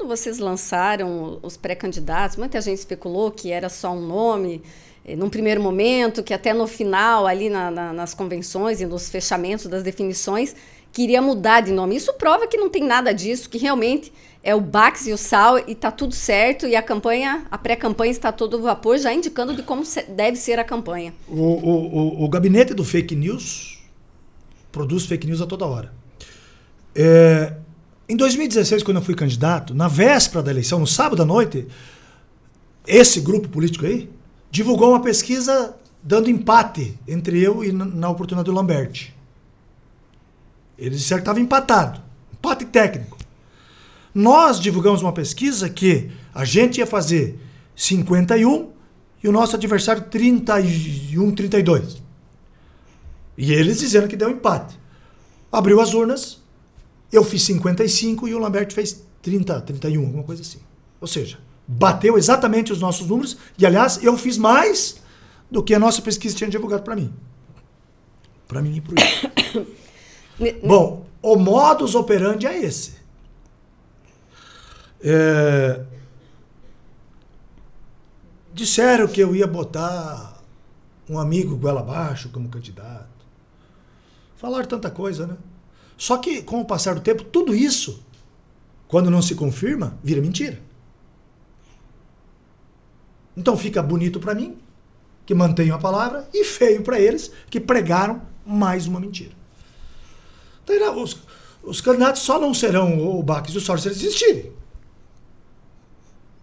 quando vocês lançaram os pré-candidatos, muita gente especulou que era só um nome eh, num primeiro momento, que até no final, ali na, na, nas convenções e nos fechamentos das definições, queria mudar de nome. Isso prova que não tem nada disso, que realmente é o Bax e o Sal e tá tudo certo e a campanha, a pré-campanha está todo vapor, já indicando de como deve ser a campanha. O, o, o, o, gabinete do fake news produz fake news a toda hora. É, em 2016, quando eu fui candidato, na véspera da eleição, no sábado à noite, esse grupo político aí divulgou uma pesquisa dando empate entre eu e na oportunidade do Lambert. Eles disseram que estava empatado. Empate técnico. Nós divulgamos uma pesquisa que a gente ia fazer 51 e o nosso adversário 31, 32. E eles dizendo que deu empate. Abriu as urnas, eu fiz 55 e o Lambert fez 30, 31, alguma coisa assim. Ou seja, bateu exatamente os nossos números. E, aliás, eu fiz mais do que a nossa pesquisa tinha divulgado para mim. Para mim e para o Bom, o modus operandi é esse. É... Disseram que eu ia botar um amigo goela abaixo como candidato. Falaram tanta coisa, né? Só que com o passar do tempo, tudo isso, quando não se confirma, vira mentira. Então fica bonito para mim, que mantenho a palavra, e feio para eles, que pregaram mais uma mentira. Então, os, os candidatos só não serão o Bax e o Soros se eles existirem.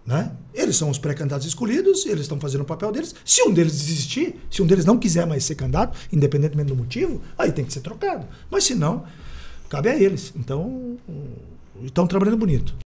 Né? Eles são os pré-candidatos escolhidos, eles estão fazendo o papel deles. Se um deles desistir, se um deles não quiser mais ser candidato, independentemente do motivo, aí tem que ser trocado. Mas se não, Cabe a eles. Então, estão trabalhando bonito.